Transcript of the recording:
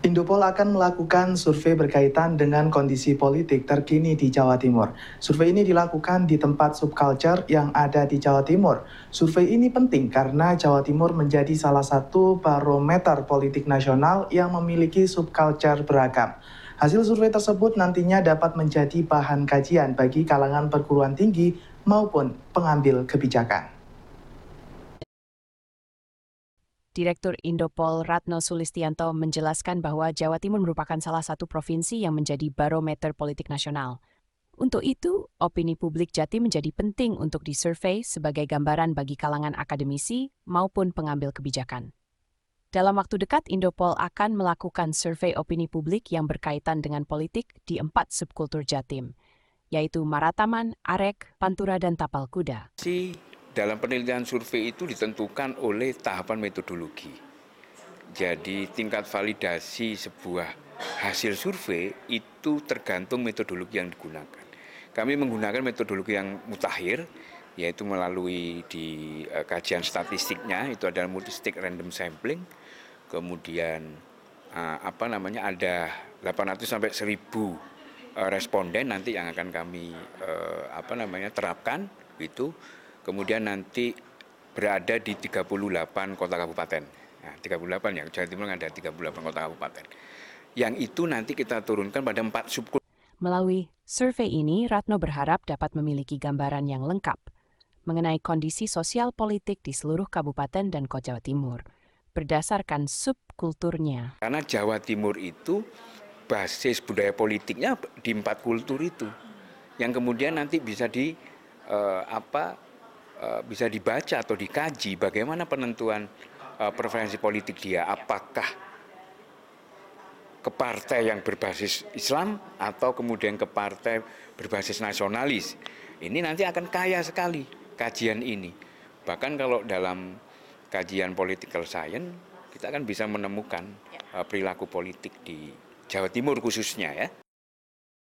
Indopol akan melakukan survei berkaitan dengan kondisi politik terkini di Jawa Timur. Survei ini dilakukan di tempat subculture yang ada di Jawa Timur. Survei ini penting karena Jawa Timur menjadi salah satu barometer politik nasional yang memiliki subculture beragam. Hasil survei tersebut nantinya dapat menjadi bahan kajian bagi kalangan perguruan tinggi maupun pengambil kebijakan. Direktur Indopol Ratno Sulistianto menjelaskan bahwa Jawa Timur merupakan salah satu provinsi yang menjadi barometer politik nasional. Untuk itu, opini publik jati menjadi penting untuk disurvey sebagai gambaran bagi kalangan akademisi maupun pengambil kebijakan. Dalam waktu dekat, Indopol akan melakukan survei opini publik yang berkaitan dengan politik di empat subkultur jatim, yaitu Marataman, Arek, Pantura, dan Tapal Kuda dalam penelitian survei itu ditentukan oleh tahapan metodologi. Jadi tingkat validasi sebuah hasil survei itu tergantung metodologi yang digunakan. Kami menggunakan metodologi yang mutakhir, yaitu melalui di uh, kajian statistiknya itu adalah multistik random sampling kemudian uh, apa namanya ada 800 sampai 1000 e, responden nanti yang akan kami uh, apa namanya terapkan itu kemudian nanti berada di 38 kota kabupaten. Nah, 38 ya, Jawa Timur ada 38 kota kabupaten. Yang itu nanti kita turunkan pada 4 subkultur. Melalui survei ini, Ratno berharap dapat memiliki gambaran yang lengkap mengenai kondisi sosial politik di seluruh kabupaten dan kota Jawa Timur berdasarkan subkulturnya. Karena Jawa Timur itu basis budaya politiknya di empat kultur itu, yang kemudian nanti bisa di eh, apa Eh, bisa dibaca atau dikaji bagaimana penentuan uh, preferensi politik dia apakah ke partai yang berbasis Islam atau kemudian ke partai berbasis nasionalis ini nanti akan kaya sekali kajian ini bahkan kalau dalam kajian political science kita akan bisa menemukan uh, perilaku politik di Jawa Timur khususnya ya